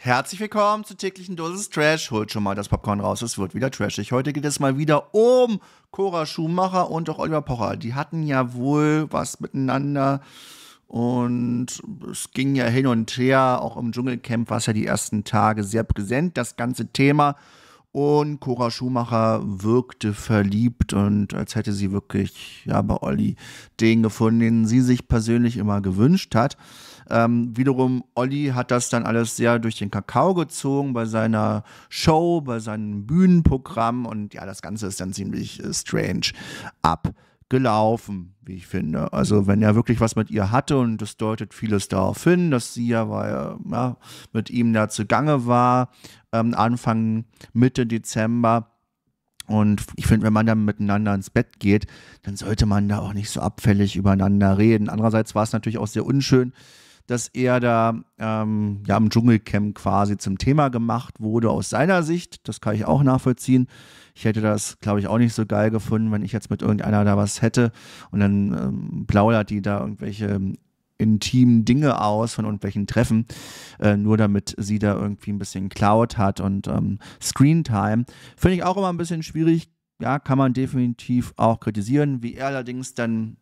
Herzlich willkommen zur täglichen Dosis Trash. Holt schon mal das Popcorn raus, es wird wieder trashig. Heute geht es mal wieder um Cora Schumacher und auch Oliver Pocher. Die hatten ja wohl was miteinander und es ging ja hin und her. Auch im Dschungelcamp war es ja die ersten Tage sehr präsent, das ganze Thema. Und Cora Schumacher wirkte verliebt und als hätte sie wirklich ja, bei Olli den gefunden, den sie sich persönlich immer gewünscht hat. Ähm, wiederum, Olli hat das dann alles sehr durch den Kakao gezogen bei seiner Show, bei seinem Bühnenprogramm und ja, das Ganze ist dann ziemlich äh, strange abgelaufen, wie ich finde. Also, wenn er wirklich was mit ihr hatte und das deutet vieles darauf hin, dass sie ja, weil, ja mit ihm da zugange war, ähm, Anfang, Mitte Dezember. Und ich finde, wenn man dann miteinander ins Bett geht, dann sollte man da auch nicht so abfällig übereinander reden. Andererseits war es natürlich auch sehr unschön, dass er da ähm, ja im Dschungelcamp quasi zum Thema gemacht wurde aus seiner Sicht. Das kann ich auch nachvollziehen. Ich hätte das, glaube ich, auch nicht so geil gefunden, wenn ich jetzt mit irgendeiner da was hätte und dann ähm, plaudert die da irgendwelche ähm, intimen Dinge aus von irgendwelchen Treffen, äh, nur damit sie da irgendwie ein bisschen Cloud hat und ähm, Screentime. Finde ich auch immer ein bisschen schwierig. Ja, kann man definitiv auch kritisieren, wie er allerdings dann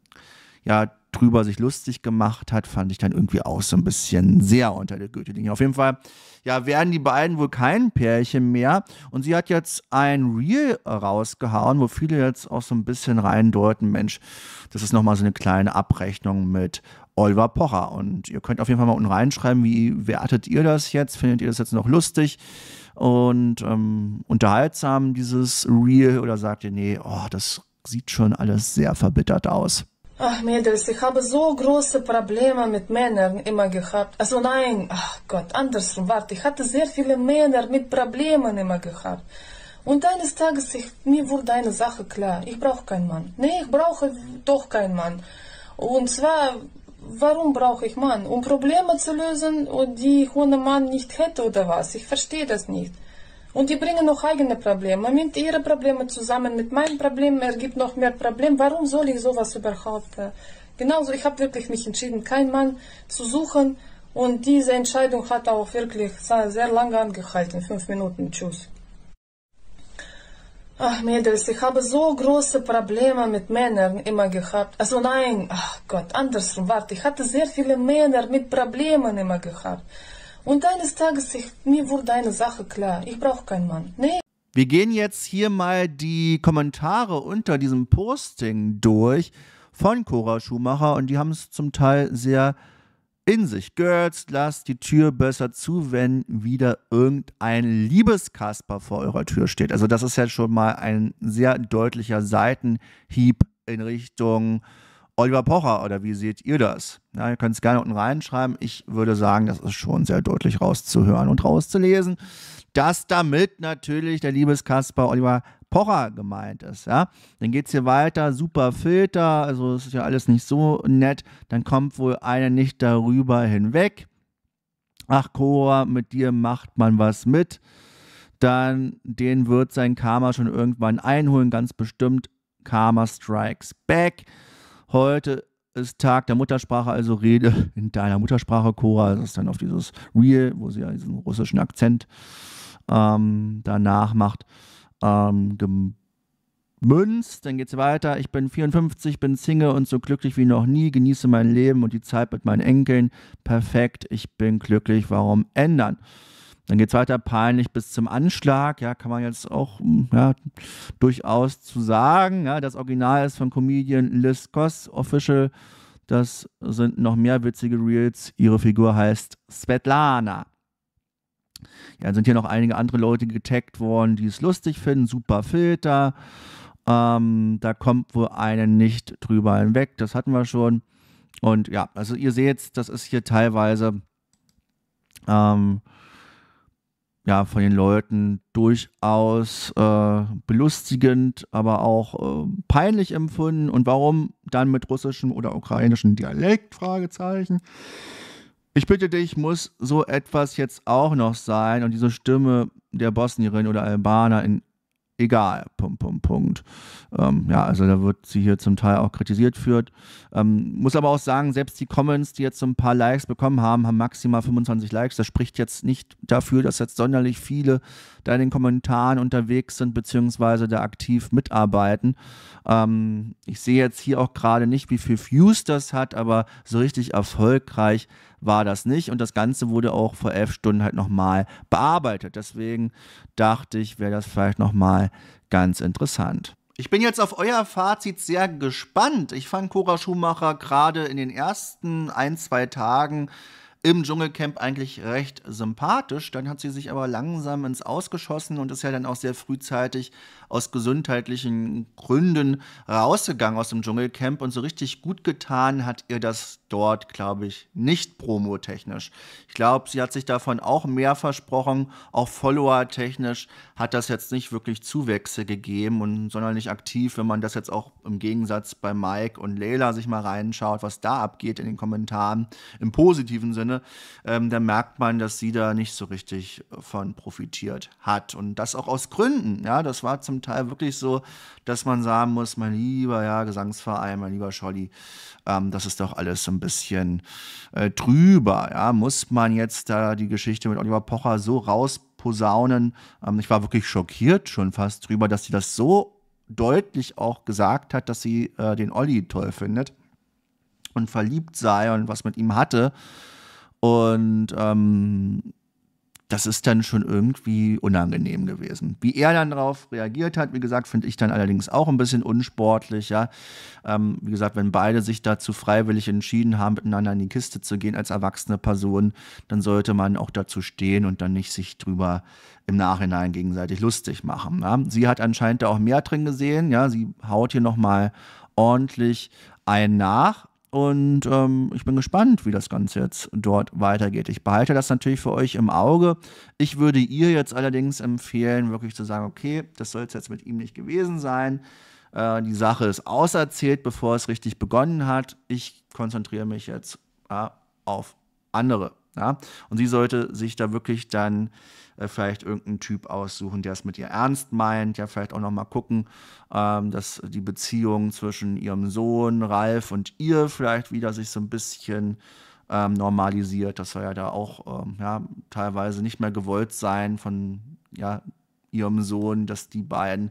ja drüber sich lustig gemacht hat, fand ich dann irgendwie auch so ein bisschen sehr unter der Gürtellinie. Auf jeden Fall, ja, werden die beiden wohl kein Pärchen mehr. Und sie hat jetzt ein Reel rausgehauen, wo viele jetzt auch so ein bisschen reindeuten, Mensch, das ist nochmal so eine kleine Abrechnung mit Oliver Pocher. Und ihr könnt auf jeden Fall mal unten reinschreiben, wie wertet ihr das jetzt? Findet ihr das jetzt noch lustig? Und ähm, unterhaltsam, dieses Reel, oder sagt ihr, nee, oh, das sieht schon alles sehr verbittert aus. Ach Mädels, ich habe so große Probleme mit Männern immer gehabt. Also nein, ach Gott, andersrum, warte, ich hatte sehr viele Männer mit Problemen immer gehabt. Und eines Tages, ich, mir wurde eine Sache klar, ich brauche keinen Mann. Nee, ich brauche doch keinen Mann. Und zwar, warum brauche ich Mann? Um Probleme zu lösen, die ich ohne Mann nicht hätte oder was? Ich verstehe das nicht. Und die bringen noch eigene Probleme. Man nimmt ihre Probleme zusammen mit meinen Problemen ergibt noch mehr Probleme. Warum soll ich sowas überhaupt? Äh, genauso, ich habe wirklich mich entschieden, keinen Mann zu suchen. Und diese Entscheidung hat auch wirklich sehr lange angehalten. Fünf Minuten, tschüss. Ach Mädels, ich habe so große Probleme mit Männern immer gehabt. Also nein, ach Gott, andersrum, warte, ich hatte sehr viele Männer mit Problemen immer gehabt. Und eines Tages, ich, mir wurde eine Sache klar, ich brauche keinen Mann. Nee. Wir gehen jetzt hier mal die Kommentare unter diesem Posting durch von Cora Schumacher und die haben es zum Teil sehr in sich. Girls, lasst die Tür besser zu, wenn wieder irgendein Liebeskasper vor eurer Tür steht. Also das ist ja schon mal ein sehr deutlicher Seitenhieb in Richtung Oliver Pocher oder wie seht ihr das? Ja, ihr könnt es gerne unten reinschreiben. Ich würde sagen, das ist schon sehr deutlich rauszuhören und rauszulesen, dass damit natürlich der Liebeskasper Oliver Pocher gemeint ist. Ja? Dann geht es hier weiter, super Filter, also es ist ja alles nicht so nett. Dann kommt wohl einer nicht darüber hinweg. Ach, Cora, mit dir macht man was mit. Dann den wird sein Karma schon irgendwann einholen, ganz bestimmt. Karma Strikes Back. Heute ist Tag der Muttersprache, also rede in deiner Muttersprache, Cora. Das ist dann auf dieses Real, wo sie ja diesen russischen Akzent ähm, danach macht, ähm, gemünzt. Dann geht es weiter. Ich bin 54, bin Single und so glücklich wie noch nie, genieße mein Leben und die Zeit mit meinen Enkeln. Perfekt, ich bin glücklich, warum ändern? Dann geht es weiter peinlich bis zum Anschlag. Ja, kann man jetzt auch hm, ja, durchaus zu sagen. Ja, das Original ist von Comedian Liz Koss, Official. Das sind noch mehr witzige Reels. Ihre Figur heißt Svetlana. Ja, sind hier noch einige andere Leute getaggt worden, die es lustig finden. Super Filter. Ähm, da kommt wohl einen nicht drüber hinweg. Das hatten wir schon. Und ja, also ihr seht, das ist hier teilweise ähm, ja, von den Leuten durchaus äh, belustigend, aber auch äh, peinlich empfunden. Und warum dann mit russischem oder ukrainischem Dialekt? Fragezeichen. Ich bitte dich, muss so etwas jetzt auch noch sein und diese Stimme der Bosnierin oder Albaner in egal. Punkt, Punkt, Punkt. Ähm, ja, also da wird sie hier zum Teil auch kritisiert führt. Ähm, muss aber auch sagen, selbst die Comments, die jetzt so ein paar Likes bekommen haben, haben maximal 25 Likes. Das spricht jetzt nicht dafür, dass jetzt sonderlich viele da in den Kommentaren unterwegs sind, beziehungsweise da aktiv mitarbeiten. Ähm, ich sehe jetzt hier auch gerade nicht, wie viel Views das hat, aber so richtig erfolgreich war das nicht. Und das Ganze wurde auch vor elf Stunden halt nochmal bearbeitet. Deswegen dachte ich, wäre das vielleicht nochmal ganz interessant. Ich bin jetzt auf euer Fazit sehr gespannt. Ich fand Cora Schumacher gerade in den ersten ein, zwei Tagen im Dschungelcamp eigentlich recht sympathisch. Dann hat sie sich aber langsam ins Ausgeschossen und ist ja dann auch sehr frühzeitig aus gesundheitlichen Gründen rausgegangen aus dem Dschungelcamp. Und so richtig gut getan hat ihr das dort, glaube ich, nicht promotechnisch. Ich glaube, sie hat sich davon auch mehr versprochen. Auch follower-technisch hat das jetzt nicht wirklich Zuwächse gegeben und sondern nicht aktiv, wenn man das jetzt auch im Gegensatz bei Mike und Leila sich mal reinschaut, was da abgeht in den Kommentaren im positiven Sinne, ähm, dann merkt man, dass sie da nicht so richtig von profitiert hat. Und das auch aus Gründen. Ja, das war zum Teil wirklich so, dass man sagen muss, mein lieber ja, Gesangsverein, mein lieber Scholli, ähm, das ist doch alles im ein bisschen äh, trüber. Ja? Muss man jetzt da die Geschichte mit Oliver Pocher so rausposaunen? Ähm, ich war wirklich schockiert schon fast drüber, dass sie das so deutlich auch gesagt hat, dass sie äh, den Olli toll findet und verliebt sei und was mit ihm hatte. Und ähm, das ist dann schon irgendwie unangenehm gewesen. Wie er dann darauf reagiert hat, wie gesagt, finde ich dann allerdings auch ein bisschen unsportlich. Ja? Ähm, wie gesagt, wenn beide sich dazu freiwillig entschieden haben, miteinander in die Kiste zu gehen als erwachsene Person, dann sollte man auch dazu stehen und dann nicht sich drüber im Nachhinein gegenseitig lustig machen. Ja? Ne? Sie hat anscheinend da auch mehr drin gesehen. Ja? Sie haut hier nochmal ordentlich einen nach, und ähm, ich bin gespannt, wie das Ganze jetzt dort weitergeht. Ich behalte das natürlich für euch im Auge. Ich würde ihr jetzt allerdings empfehlen, wirklich zu sagen, okay, das soll es jetzt mit ihm nicht gewesen sein. Äh, die Sache ist auserzählt, bevor es richtig begonnen hat. Ich konzentriere mich jetzt äh, auf andere. Ja? Und sie sollte sich da wirklich dann äh, vielleicht irgendeinen Typ aussuchen, der es mit ihr ernst meint. Ja, vielleicht auch nochmal gucken, ähm, dass die Beziehung zwischen ihrem Sohn Ralf und ihr vielleicht wieder sich so ein bisschen ähm, normalisiert. Das soll ja da auch ähm, ja, teilweise nicht mehr gewollt sein von ja, ihrem Sohn, dass die beiden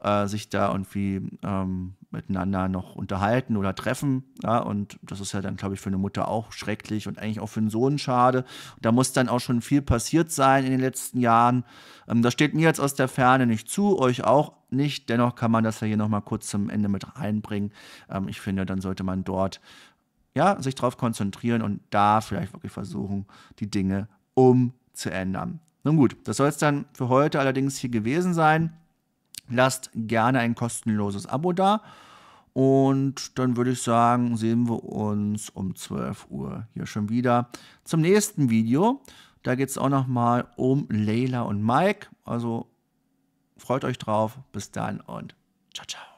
äh, sich da irgendwie ähm, miteinander noch unterhalten oder treffen. Ja, und das ist ja dann, glaube ich, für eine Mutter auch schrecklich und eigentlich auch für einen Sohn schade. Da muss dann auch schon viel passiert sein in den letzten Jahren. Ähm, das steht mir jetzt aus der Ferne nicht zu, euch auch nicht. Dennoch kann man das ja hier nochmal kurz zum Ende mit reinbringen. Ähm, ich finde, dann sollte man dort ja, sich darauf konzentrieren und da vielleicht wirklich versuchen, die Dinge umzuändern. Nun gut, das soll es dann für heute allerdings hier gewesen sein. Lasst gerne ein kostenloses Abo da. Und dann würde ich sagen, sehen wir uns um 12 Uhr hier schon wieder zum nächsten Video. Da geht es auch nochmal um Leila und Mike. Also freut euch drauf. Bis dann und ciao, ciao.